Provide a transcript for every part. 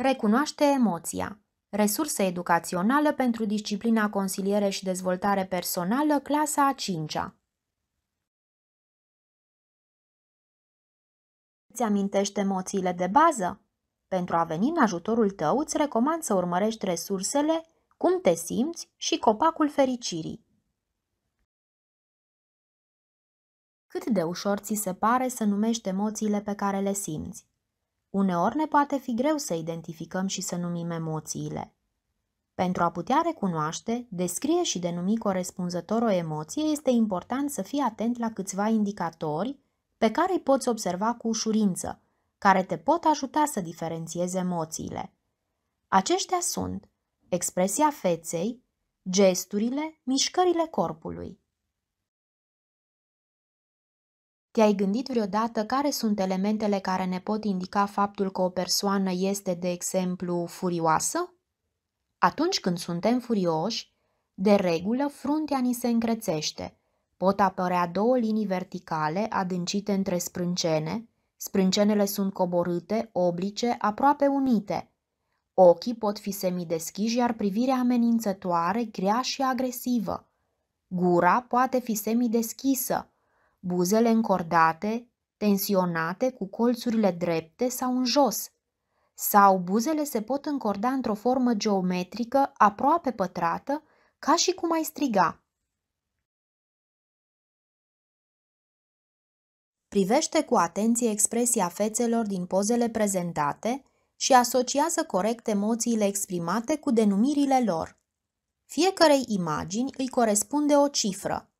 Recunoaște emoția. Resurse educaționale pentru disciplina consiliere și dezvoltare personală, clasa a 5-a. Îți amintești emoțiile de bază? Pentru a veni în ajutorul tău, îți recomand să urmărești resursele Cum te simți și Copacul fericirii. Cât de ușor ți se pare să numești emoțiile pe care le simți? Uneori ne poate fi greu să identificăm și să numim emoțiile. Pentru a putea recunoaște, descrie și denumi corespunzător o emoție, este important să fii atent la câțiva indicatori pe care îi poți observa cu ușurință, care te pot ajuta să diferențiezi emoțiile. Aceștia sunt expresia feței, gesturile, mișcările corpului. Te-ai gândit vreodată care sunt elementele care ne pot indica faptul că o persoană este, de exemplu, furioasă? Atunci când suntem furioși, de regulă fruntea ni se încrețește. Pot apărea două linii verticale adâncite între sprâncene, sprâncenele sunt coborâte, oblice, aproape unite. Ochii pot fi semideschiși, iar privirea amenințătoare, grea și agresivă. Gura poate fi semideschisă, buzele încordate, tensionate cu colțurile drepte sau în jos, sau buzele se pot încorda într-o formă geometrică aproape pătrată, ca și cum ai striga. Privește cu atenție expresia fețelor din pozele prezentate și asociază corect emoțiile exprimate cu denumirile lor. Fiecarei imagini îi corespunde o cifră,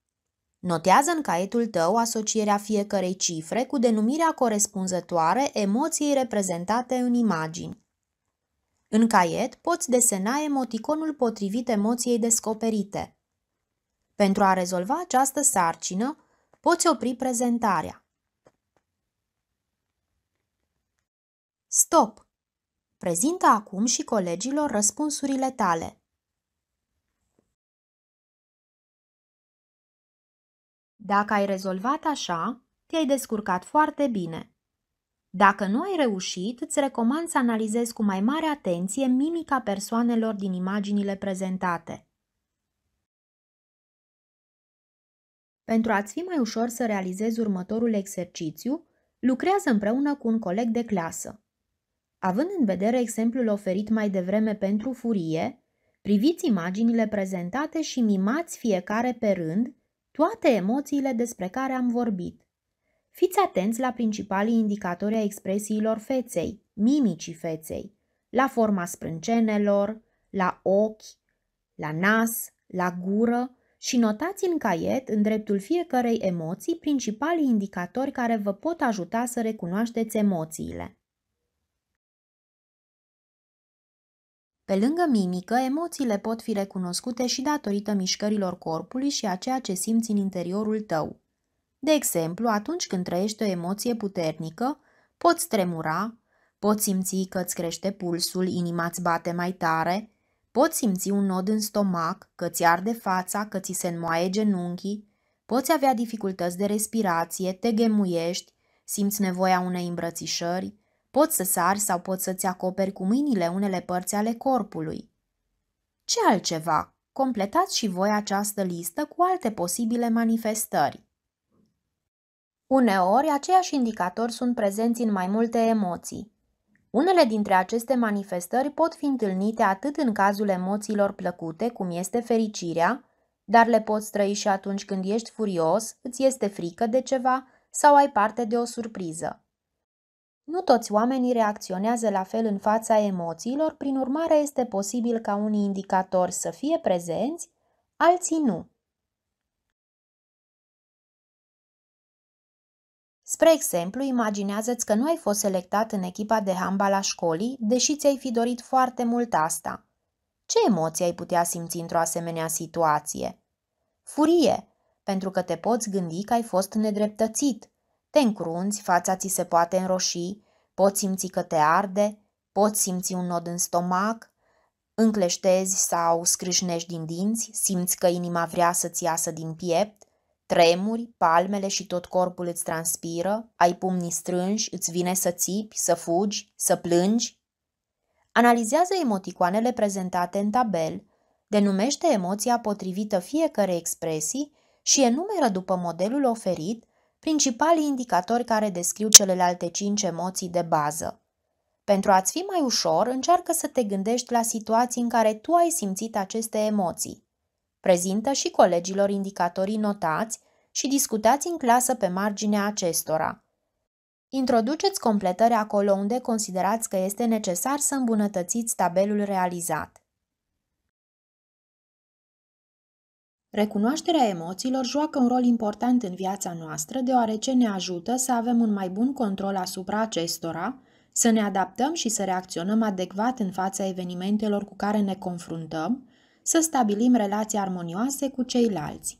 Notează în caietul tău asocierea fiecărei cifre cu denumirea corespunzătoare emoției reprezentate în imagini. În caiet poți desena emoticonul potrivit emoției descoperite. Pentru a rezolva această sarcină, poți opri prezentarea. Stop! Prezintă acum și colegilor răspunsurile tale. Dacă ai rezolvat așa, te-ai descurcat foarte bine. Dacă nu ai reușit, îți recomand să analizezi cu mai mare atenție mimica persoanelor din imaginile prezentate. Pentru a-ți fi mai ușor să realizezi următorul exercițiu, lucrează împreună cu un coleg de clasă. Având în vedere exemplul oferit mai devreme pentru furie, priviți imaginile prezentate și mimați fiecare pe rând toate emoțiile despre care am vorbit. Fiți atenți la principalii indicatori ai expresiilor feței, mimicii feței, la forma sprâncenelor, la ochi, la nas, la gură și notați în caiet, în dreptul fiecărei emoții, principalii indicatori care vă pot ajuta să recunoașteți emoțiile. Pe lângă mimică, emoțiile pot fi recunoscute și datorită mișcărilor corpului și a ceea ce simți în interiorul tău. De exemplu, atunci când trăiești o emoție puternică, poți tremura, poți simți că îți crește pulsul, inima îți bate mai tare, poți simți un nod în stomac, că ți arde fața, că ți se înmoaie genunchii, poți avea dificultăți de respirație, te gemuiești, simți nevoia unei îmbrățișări, Poți să sari sau poți să-ți acoperi cu mâinile unele părți ale corpului. Ce altceva? Completați și voi această listă cu alte posibile manifestări. Uneori, aceiași indicatori sunt prezenți în mai multe emoții. Unele dintre aceste manifestări pot fi întâlnite atât în cazul emoțiilor plăcute, cum este fericirea, dar le poți trăi și atunci când ești furios, îți este frică de ceva sau ai parte de o surpriză. Nu toți oamenii reacționează la fel în fața emoțiilor, prin urmare este posibil ca unii indicatori să fie prezenți, alții nu. Spre exemplu, imaginează-ți că nu ai fost selectat în echipa de handbal a școlii, deși ți-ai fi dorit foarte mult asta. Ce emoții ai putea simți într-o asemenea situație? Furie, pentru că te poți gândi că ai fost nedreptățit, te încrunzi, fața ți se poate înroși, poți simți că te arde, poți simți un nod în stomac, încleștezi sau scrâșnești din dinți, simți că inima vrea să-ți iasă din piept, tremuri, palmele și tot corpul îți transpiră, ai pumnii strânși, îți vine să țipi, să fugi, să plângi. Analizează emoticoanele prezentate în tabel, denumește emoția potrivită fiecare expresii și enumeră după modelul oferit principalii indicatori care descriu celelalte cinci emoții de bază. Pentru a-ți fi mai ușor, încearcă să te gândești la situații în care tu ai simțit aceste emoții. Prezintă și colegilor indicatorii notați și discutați în clasă pe marginea acestora. Introduceți completări acolo unde considerați că este necesar să îmbunătățiți tabelul realizat. Recunoașterea emoțiilor joacă un rol important în viața noastră, deoarece ne ajută să avem un mai bun control asupra acestora, să ne adaptăm și să reacționăm adecvat în fața evenimentelor cu care ne confruntăm, să stabilim relații armonioase cu ceilalți.